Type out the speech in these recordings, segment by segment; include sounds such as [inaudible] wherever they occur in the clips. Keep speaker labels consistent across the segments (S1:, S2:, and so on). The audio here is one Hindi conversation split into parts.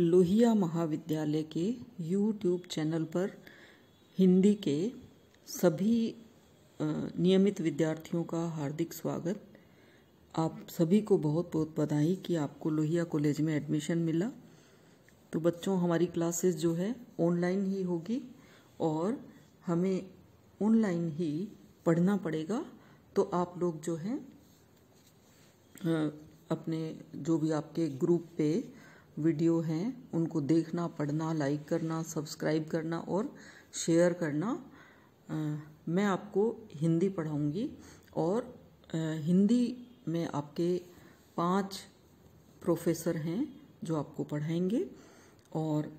S1: लोहिया महाविद्यालय के यूट्यूब चैनल पर हिंदी के सभी नियमित विद्यार्थियों का हार्दिक स्वागत आप सभी को बहुत बहुत बधाई कि आपको लोहिया कॉलेज में एडमिशन मिला तो बच्चों हमारी क्लासेस जो है ऑनलाइन ही होगी और हमें ऑनलाइन ही पढ़ना पड़ेगा तो आप लोग जो हैं अपने जो भी आपके ग्रुप पे वीडियो हैं उनको देखना पढ़ना लाइक करना सब्सक्राइब करना और शेयर करना आ, मैं आपको हिंदी पढ़ाऊँगी और आ, हिंदी में आपके पांच प्रोफेसर हैं जो आपको पढ़ाएंगे और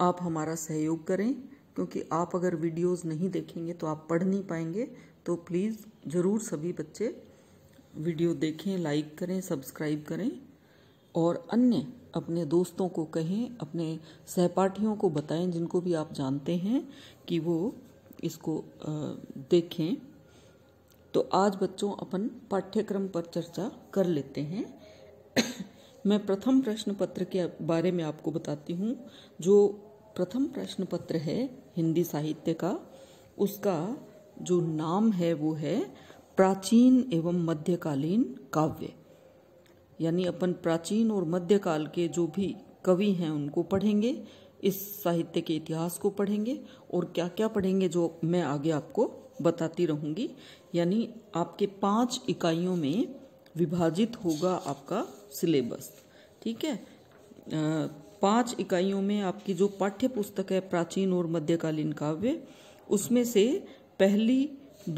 S1: आप हमारा सहयोग करें क्योंकि आप अगर वीडियोस नहीं देखेंगे तो आप पढ़ नहीं पाएंगे तो प्लीज़ ज़रूर सभी बच्चे वीडियो देखें लाइक करें सब्सक्राइब करें और अन्य अपने दोस्तों को कहें अपने सहपाठियों को बताएं जिनको भी आप जानते हैं कि वो इसको देखें तो आज बच्चों अपन पाठ्यक्रम पर चर्चा कर लेते हैं [coughs] मैं प्रथम प्रश्न पत्र के बारे में आपको बताती हूँ जो प्रथम प्रश्न पत्र है हिंदी साहित्य का उसका जो नाम है वो है प्राचीन एवं मध्यकालीन काव्य यानी अपन प्राचीन और मध्यकाल के जो भी कवि हैं उनको पढ़ेंगे इस साहित्य के इतिहास को पढ़ेंगे और क्या क्या पढ़ेंगे जो मैं आगे आपको बताती रहूंगी यानी आपके पाँच इकाइयों में विभाजित होगा आपका सिलेबस ठीक है पांच इकाइयों में आपकी जो पाठ्य पुस्तक है प्राचीन और मध्यकालीन काव्य उसमें से पहली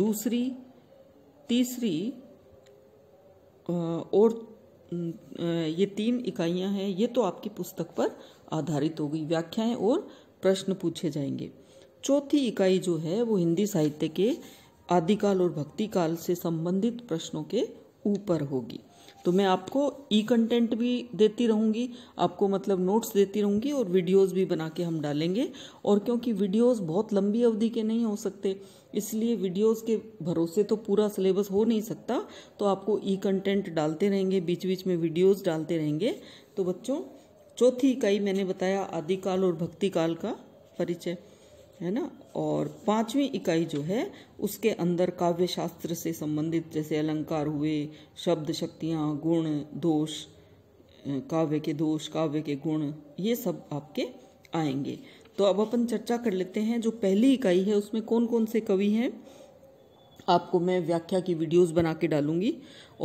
S1: दूसरी तीसरी और ये तीन इकाइयाँ हैं ये तो आपकी पुस्तक पर आधारित होगी व्याख्याएं और प्रश्न पूछे जाएंगे चौथी इकाई जो है वो हिंदी साहित्य के आदिकाल और भक्ति काल से संबंधित प्रश्नों के ऊपर होगी तो मैं आपको ई कंटेंट भी देती रहूँगी आपको मतलब नोट्स देती रहूँगी और वीडियोस भी बना के हम डालेंगे और क्योंकि वीडियोस बहुत लंबी अवधि के नहीं हो सकते इसलिए वीडियोस के भरोसे तो पूरा सिलेबस हो नहीं सकता तो आपको ई कंटेंट डालते रहेंगे बीच बीच में वीडियोस डालते रहेंगे तो बच्चों चौथी इकाई मैंने बताया आदिकाल और भक्ति काल का परिचय है ना और पांचवी इकाई जो है उसके अंदर काव्य शास्त्र से संबंधित जैसे अलंकार हुए शब्द शक्तियाँ गुण दोष काव्य के दोष काव्य के गुण ये सब आपके आएंगे तो अब अपन चर्चा कर लेते हैं जो पहली इकाई है उसमें कौन कौन से कवि हैं आपको मैं व्याख्या की वीडियोस बना के डालूंगी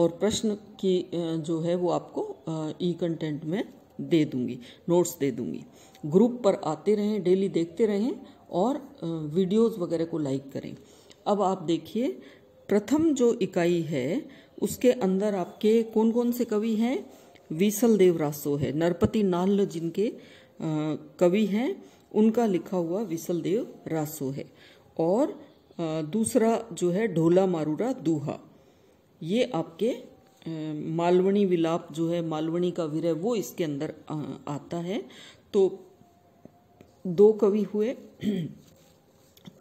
S1: और प्रश्न की जो है वो आपको ई कंटेंट में दे दूंगी नोट्स दे दूंगी ग्रुप पर आते रहें डेली देखते रहें और वीडियोस वगैरह को लाइक करें अब आप देखिए प्रथम जो इकाई है उसके अंदर आपके कौन कौन से कवि हैं वीसल देव रासो है नरपति नाल जिनके कवि हैं उनका लिखा हुआ विसल देव रासो है और दूसरा जो है ढोला मारूरा दूहा ये आपके मालवणी विलाप जो है मालवणी का वीर है वो इसके अंदर आता है तो दो कवि हुए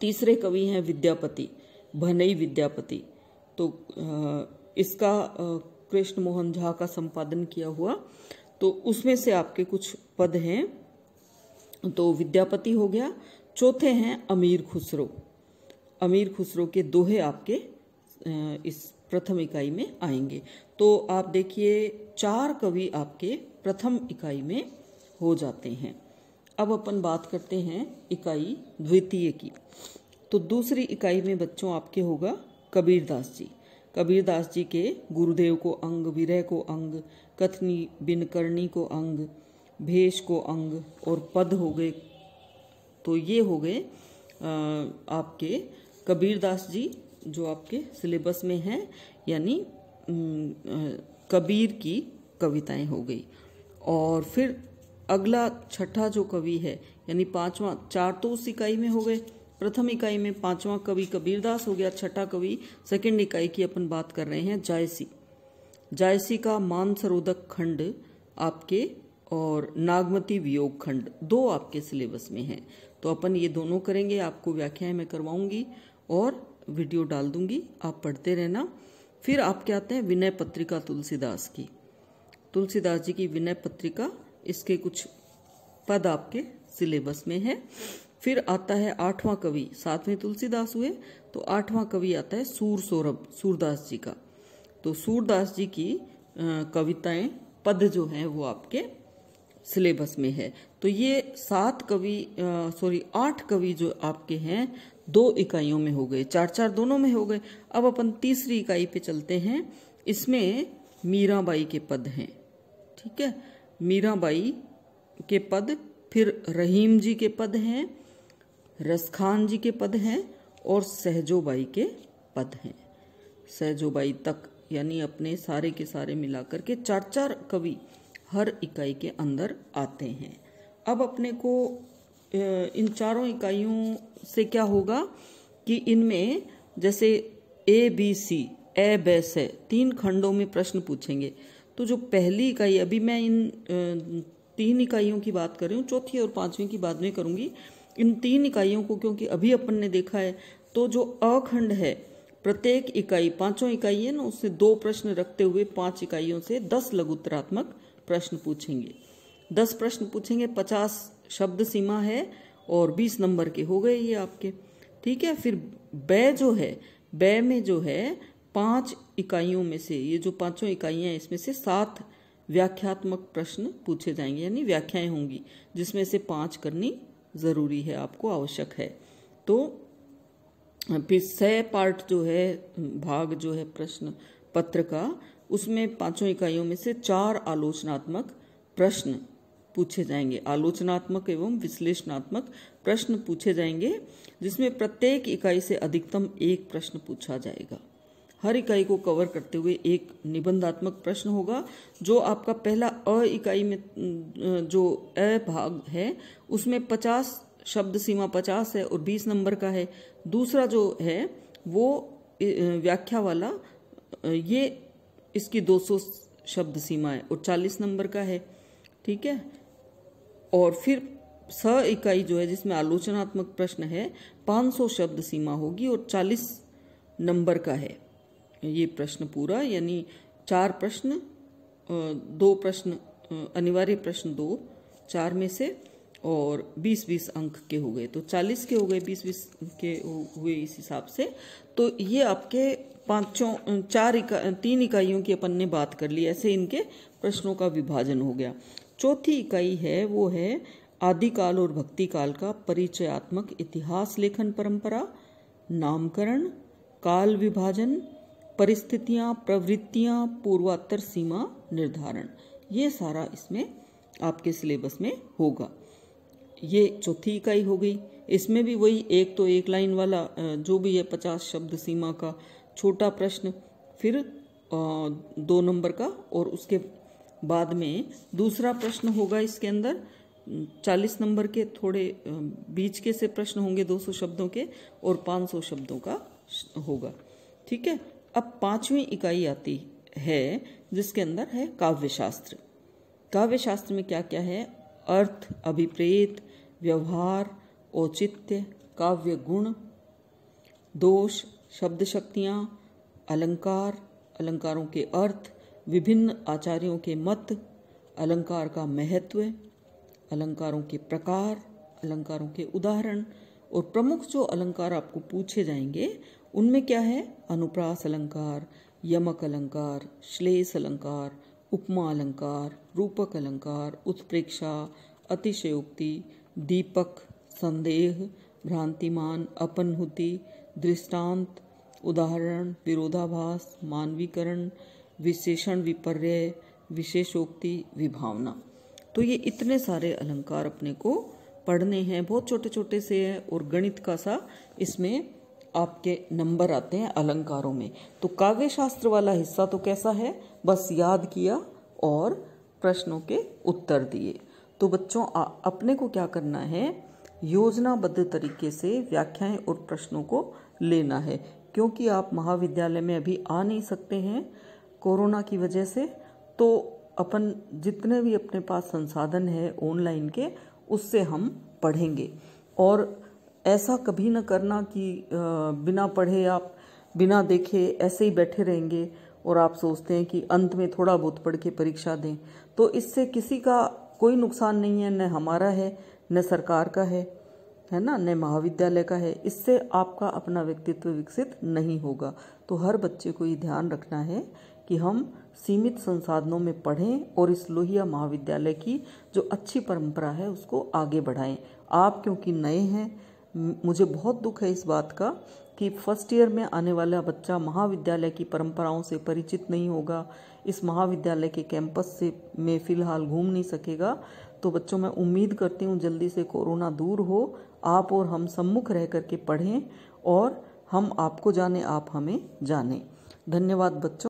S1: तीसरे कवि हैं विद्यापति भनई विद्यापति तो इसका कृष्ण मोहन झा का संपादन किया हुआ तो उसमें से आपके कुछ पद हैं तो विद्यापति हो गया चौथे हैं अमीर खुसरो अमीर खुसरो के दोहे आपके इस प्रथम इकाई में आएंगे तो आप देखिए चार कवि आपके प्रथम इकाई में हो जाते हैं अब अपन बात करते हैं इकाई द्वितीय की तो दूसरी इकाई में बच्चों आपके होगा कबीरदास जी कबीरदास जी के गुरुदेव को अंग विरह को अंग कथनी बिनकर्णी को अंग भेष को अंग और पद हो गए तो ये हो गए आपके कबीरदास जी जो आपके सिलेबस में हैं यानी कबीर की कविताएं हो गई और फिर अगला छठा जो कवि है यानी पांचवा चार तो उस इकाई में हो गए प्रथम इकाई में पांचवा कवि कबीरदास हो गया छठा कवि सेकंड इकाई की अपन बात कर रहे हैं जायसी जायसी का मानसरोधक खंड आपके और नागमती वियोग खंड दो आपके सिलेबस में हैं तो अपन ये दोनों करेंगे आपको व्याख्याएं मैं करवाऊंगी और वीडियो डाल दूंगी आप पढ़ते रहना फिर आपके आते हैं विनय पत्रिका तुलसीदास की तुलसीदास जी की विनय पत्रिका इसके कुछ पद आपके सिलेबस में है फिर आता है आठवां कवि सातवें तुलसीदास हुए तो आठवां कवि आता है सूर सौरभ सूरदास जी का तो सूरदास जी की कविताएं पद जो हैं वो आपके सिलेबस में है तो ये सात कवि सॉरी आठ कवि जो आपके हैं दो इकाइयों में हो गए चार चार दोनों में हो गए अब अपन तीसरी इकाई पे चलते हैं इसमें मीराबाई के पद हैं ठीक है मीराबाई के पद फिर रहीम जी के पद हैं रसखान जी के पद हैं और सहजोबाई के पद हैं सहजोबाई तक यानी अपने सारे के सारे मिलाकर के चार चार कवि हर इकाई के अंदर आते हैं अब अपने को इन चारों इकाइयों से क्या होगा कि इनमें जैसे ए बी सी ए बैस है तीन खंडों में प्रश्न पूछेंगे तो जो पहली इकाई अभी मैं इन तीन इकाइयों की बात कर रही हूँ चौथी और पांचवी की बाद में करूँगी इन तीन इकाइयों को क्योंकि अभी अपन ने देखा है तो जो अखंड है प्रत्येक इकाई पांचों इकाई है ना उससे दो प्रश्न रखते हुए पांच इकाइयों से दस उत्तरात्मक प्रश्न पूछेंगे दस प्रश्न पूछेंगे पचास शब्द सीमा है और बीस नंबर के हो गए ये आपके ठीक है फिर बै जो है बै में जो है पांच इकाइयों में से ये जो पांचों इकाइयाँ इसमें से सात व्याख्यात्मक प्रश्न पूछे जाएंगे यानी व्याख्याएं होंगी जिसमें से पांच करनी ज़रूरी है आपको आवश्यक है तो फिर स पार्ट जो है भाग जो है प्रश्न पत्र का उसमें पांचों इकाइयों में से चार आलोचनात्मक प्रश्न पूछे जाएंगे आलोचनात्मक एवं विश्लेषणात्मक प्रश्न पूछे जाएंगे जिसमें प्रत्येक इकाई से अधिकतम एक प्रश्न पूछा जाएगा हर इकाई को कवर करते हुए एक निबंधात्मक प्रश्न होगा जो आपका पहला अ इकाई में जो अ भाग है उसमें पचास शब्द सीमा पचास है और बीस नंबर का है दूसरा जो है वो व्याख्या वाला ये इसकी दो सौ शब्द सीमा है और चालीस नंबर का है ठीक है और फिर स इकाई जो है जिसमें आलोचनात्मक प्रश्न है 500 शब्द सीमा होगी और 40 नंबर का है ये प्रश्न पूरा यानी चार प्रश्न दो प्रश्न अनिवार्य प्रश्न दो चार में से और 20-20 अंक के हो गए तो 40 के हो गए 20-20 के हुए इस हिसाब से तो ये आपके पांचों चार इका तीन इकाइयों की अपन ने बात कर ली ऐसे इनके प्रश्नों का विभाजन हो गया चौथी इकाई है वो है आदिकाल और भक्ति काल का परिचयात्मक इतिहास लेखन परंपरा नामकरण काल विभाजन परिस्थितियाँ प्रवृत्तियाँ पूर्वात्तर सीमा निर्धारण ये सारा इसमें आपके सिलेबस में होगा ये चौथी इकाई हो गई इसमें भी वही एक तो एक लाइन वाला जो भी है पचास शब्द सीमा का छोटा प्रश्न फिर दो नंबर का और उसके बाद में दूसरा प्रश्न होगा इसके अंदर चालीस नंबर के थोड़े बीच के से प्रश्न होंगे दो सौ शब्दों के और पाँच सौ शब्दों का होगा ठीक है अब पांचवी इकाई आती है जिसके अंदर है काव्य शास्त्र काव्य शास्त्र में क्या क्या है अर्थ अभिप्रेत व्यवहार औचित्य काव्य गुण दोष शब्द शक्तियाँ अलंकार अलंकारों के अर्थ विभिन्न आचार्यों के मत अलंकार का महत्व अलंकारों के प्रकार अलंकारों के उदाहरण और प्रमुख जो अलंकार आपको पूछे जाएंगे उनमें क्या है अनुप्रास अलंकार यमक अलंकार श्लेष अलंकार उपमा अलंकार रूपक अलंकार उत्प्रेक्षा अतिशयोक्ति दीपक संदेह भ्रांतिमान अपनहुति दृष्टांत उदाहरण विरोधाभास मानवीकरण विशेषण विपर्य विशेषोक्ति विभावना तो ये इतने सारे अलंकार अपने को पढ़ने हैं बहुत छोटे छोटे से हैं और गणित का सा इसमें आपके नंबर आते हैं अलंकारों में तो काव्य शास्त्र वाला हिस्सा तो कैसा है बस याद किया और प्रश्नों के उत्तर दिए तो बच्चों आ, अपने को क्या करना है योजनाबद्ध तरीके से व्याख्याएं और प्रश्नों को लेना है क्योंकि आप महाविद्यालय में अभी आ नहीं सकते हैं कोरोना की वजह से तो अपन जितने भी अपने पास संसाधन है ऑनलाइन के उससे हम पढ़ेंगे और ऐसा कभी न करना कि बिना पढ़े आप बिना देखे ऐसे ही बैठे रहेंगे और आप सोचते हैं कि अंत में थोड़ा बहुत पढ़ के परीक्षा दें तो इससे किसी का कोई नुकसान नहीं है न हमारा है न सरकार का है है ना न महाविद्यालय का है इससे आपका अपना व्यक्तित्व विकसित नहीं होगा तो हर बच्चे को ये ध्यान रखना है कि हम सीमित संसाधनों में पढ़ें और इस लोहिया महाविद्यालय की जो अच्छी परंपरा है उसको आगे बढ़ाएं आप क्योंकि नए हैं मुझे बहुत दुख है इस बात का कि फर्स्ट ईयर में आने वाला बच्चा महाविद्यालय की परंपराओं से परिचित नहीं होगा इस महाविद्यालय के कैंपस से में फ़िलहाल घूम नहीं सकेगा तो बच्चों मैं उम्मीद करती हूँ जल्दी से कोरोना दूर हो आप और हम सम्मुख रह करके पढ़ें और हम आपको जाने आप हमें जाने धन्यवाद बच्चों